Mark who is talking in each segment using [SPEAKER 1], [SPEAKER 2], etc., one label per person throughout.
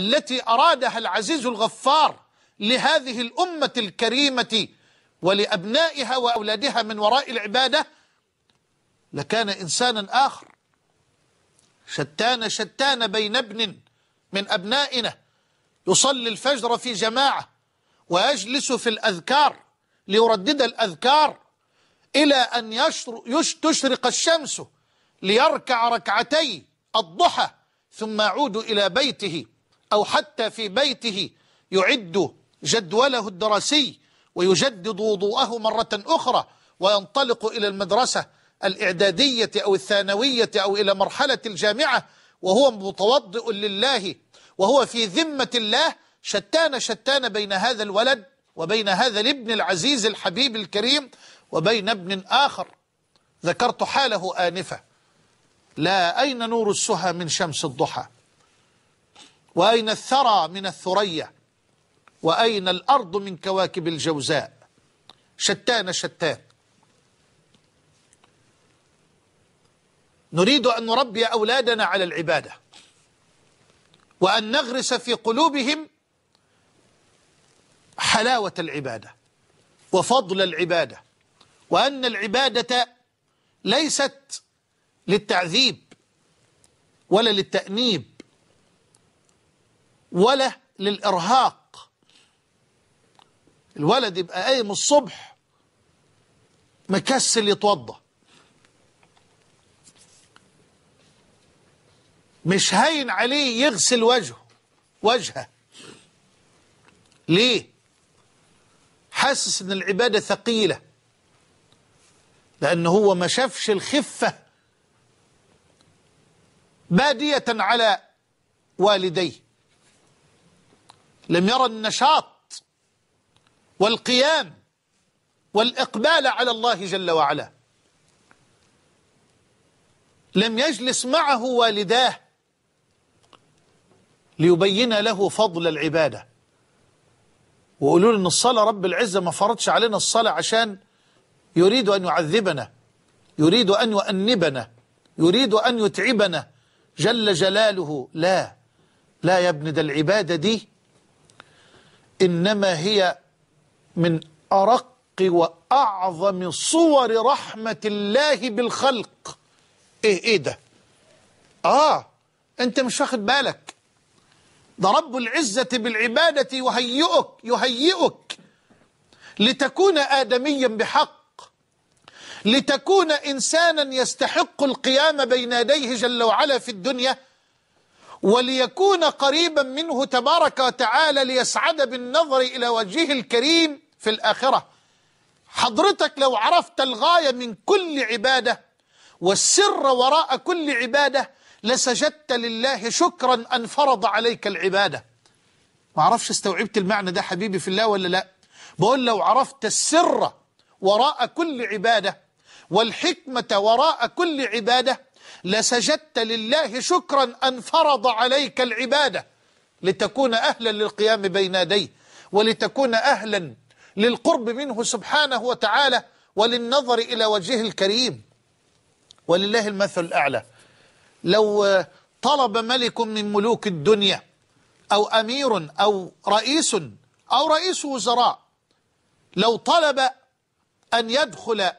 [SPEAKER 1] التي أرادها العزيز الغفار لهذه الأمة الكريمة ولأبنائها وأولادها من وراء العبادة لكان إنسانا آخر شتان شتان بين ابن من أبنائنا يصلي الفجر في جماعة ويجلس في الأذكار ليردد الأذكار إلى أن تشرق الشمس ليركع ركعتي الضحى ثم يعود إلى بيته أو حتى في بيته يعد جدوله الدراسي ويجدد وضوءه مرة أخرى وينطلق إلى المدرسة الإعدادية أو الثانوية أو إلى مرحلة الجامعة وهو متوضئ لله وهو في ذمة الله شتان شتان بين هذا الولد وبين هذا الابن العزيز الحبيب الكريم وبين ابن آخر ذكرت حاله آنفة لا أين نور السهى من شمس الضحى وأين الثرى من الثريا وأين الأرض من كواكب الجوزاء شتان شتان نريد أن نربي أولادنا على العبادة وأن نغرس في قلوبهم حلاوة العبادة وفضل العبادة وأن العبادة ليست للتعذيب ولا للتأنيب ولا للإرهاق الولد يبقى قايم الصبح مكسل يتوضى مش هين عليه يغسل وجهه وجهه ليه حاسس ان العبادة ثقيلة لان هو ما شافش الخفة بادية على والديه لم يرى النشاط والقيام والإقبال على الله جل وعلا لم يجلس معه والداه ليبين له فضل العبادة وقولوا ان الصلاة رب العزة ما فرضش علينا الصلاة عشان يريد أن يعذبنا يريد أن يؤنبنا يريد أن يتعبنا جل جلاله لا لا يا ابن ده العبادة دي إنما هي من أرق وأعظم صور رحمة الله بالخلق إيه إيه ده آه أنت مش واخد بالك ده رب العزة بالعبادة يهيئك يهيئك لتكون آدميا بحق لتكون إنسانا يستحق القيام بين يديه جل وعلا في الدنيا وليكون قريبا منه تبارك وتعالى ليسعد بالنظر إلى وجهه الكريم في الآخرة حضرتك لو عرفت الغاية من كل عبادة والسر وراء كل عبادة لسجدت لله شكرا أن فرض عليك العبادة ما عرفش استوعبت المعنى ده حبيبي في الله ولا لا بقول لو عرفت السر وراء كل عبادة والحكمة وراء كل عبادة لسجدت لله شكرا أن فرض عليك العبادة لتكون أهلا للقيام بين يديه ولتكون أهلا للقرب منه سبحانه وتعالى وللنظر إلى وجهه الكريم ولله المثل الأعلى لو طلب ملك من ملوك الدنيا أو أمير أو رئيس أو رئيس وزراء لو طلب أن يدخل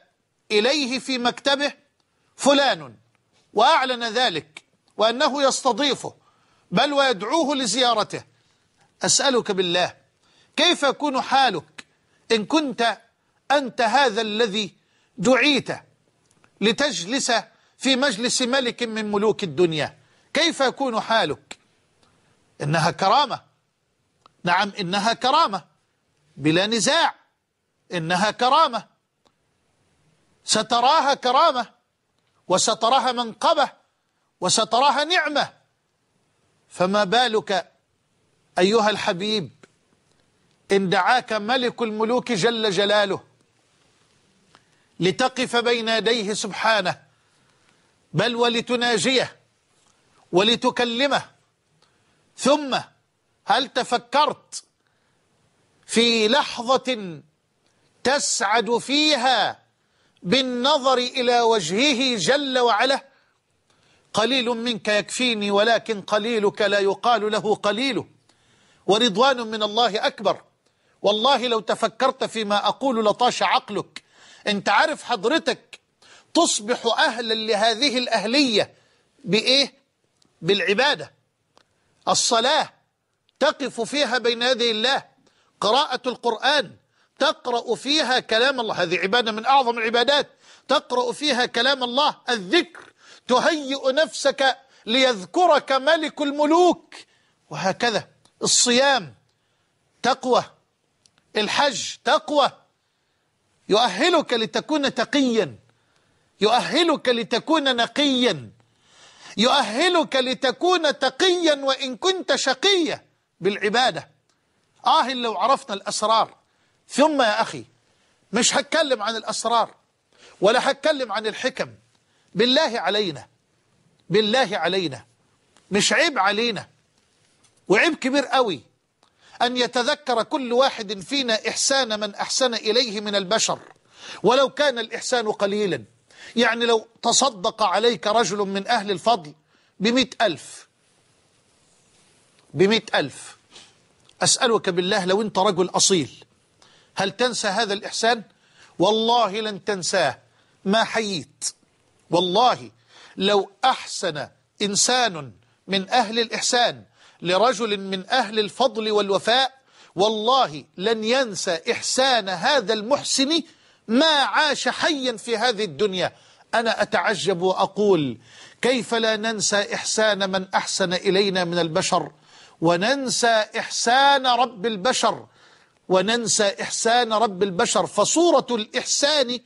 [SPEAKER 1] إليه في مكتبه فلان وأعلن ذلك وأنه يستضيفه بل ويدعوه لزيارته أسألك بالله كيف يكون حالك إن كنت أنت هذا الذي دعيت لتجلس في مجلس ملك من ملوك الدنيا كيف يكون حالك إنها كرامة نعم إنها كرامة بلا نزاع إنها كرامة ستراها كرامة وستراها منقبة وستراها نعمة فما بالك أيها الحبيب إن دعاك ملك الملوك جل جلاله لتقف بين يديه سبحانه بل ولتناجيه ولتكلمه ثم هل تفكرت في لحظة تسعد فيها بالنظر إلى وجهه جل وعلا قليل منك يكفيني ولكن قليلك لا يقال له قليله ورضوان من الله أكبر والله لو تفكرت فيما أقول لطاش عقلك انت عارف حضرتك تصبح أهلا لهذه الأهلية بإيه؟ بالعبادة الصلاة تقف فيها بين يدي الله قراءة القرآن تقرأ فيها كلام الله هذه عبادة من أعظم العبادات تقرأ فيها كلام الله الذكر تهيئ نفسك ليذكرك ملك الملوك وهكذا الصيام تقوى الحج تقوى يؤهلك لتكون تقيا يؤهلك لتكون نقيا يؤهلك لتكون تقيا وإن كنت شقيا بالعبادة آه لو عرفنا الأسرار ثم يا أخي مش هتكلم عن الأسرار ولا هتكلم عن الحكم بالله علينا بالله علينا مش عيب علينا وعيب كبير قوي أن يتذكر كل واحد فينا إحسان من أحسن إليه من البشر ولو كان الإحسان قليلا يعني لو تصدق عليك رجل من أهل الفضل بمئة ألف بمئة ألف أسألك بالله لو أنت رجل أصيل هل تنسى هذا الإحسان والله لن تنساه ما حييت والله لو أحسن إنسان من أهل الإحسان لرجل من أهل الفضل والوفاء والله لن ينسى إحسان هذا المحسن ما عاش حيا في هذه الدنيا أنا أتعجب وأقول كيف لا ننسى إحسان من أحسن إلينا من البشر وننسى إحسان رب البشر وننسى إحسان رب البشر فصورة الإحسان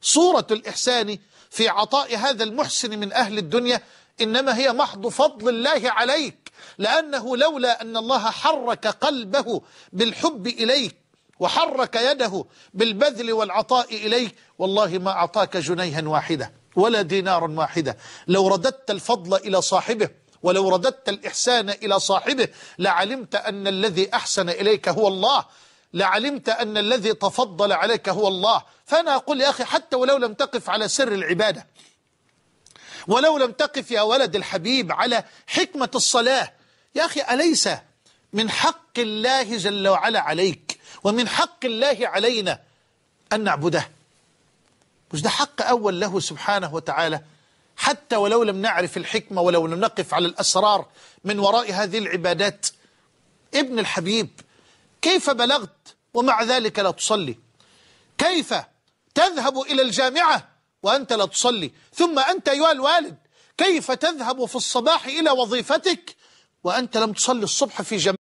[SPEAKER 1] صورة الإحسان في عطاء هذا المحسن من أهل الدنيا إنما هي محض فضل الله عليك لأنه لولا أن الله حرك قلبه بالحب إليك وحرك يده بالبذل والعطاء إليك والله ما أعطاك جنيها واحدة ولا دينارا واحدة لو رددت الفضل إلى صاحبه ولو رددت الإحسان إلى صاحبه لعلمت أن الذي أحسن إليك هو الله لعلمت أن الذي تفضل عليك هو الله فأنا أقول يا أخي حتى ولو لم تقف على سر العبادة ولو لم تقف يا ولد الحبيب على حكمة الصلاة يا أخي أليس من حق الله جل وعلا عليك ومن حق الله علينا أن نعبده مش ده حق أول له سبحانه وتعالى حتى ولو لم نعرف الحكمة ولو لم نقف على الأسرار من وراء هذه العبادات ابن الحبيب كيف بلغت ومع ذلك لا تصلي كيف تذهب إلى الجامعة وأنت لا تصلي ثم أنت أيها الوالد كيف تذهب في الصباح إلى وظيفتك وأنت لم تصلي الصبح في جامعة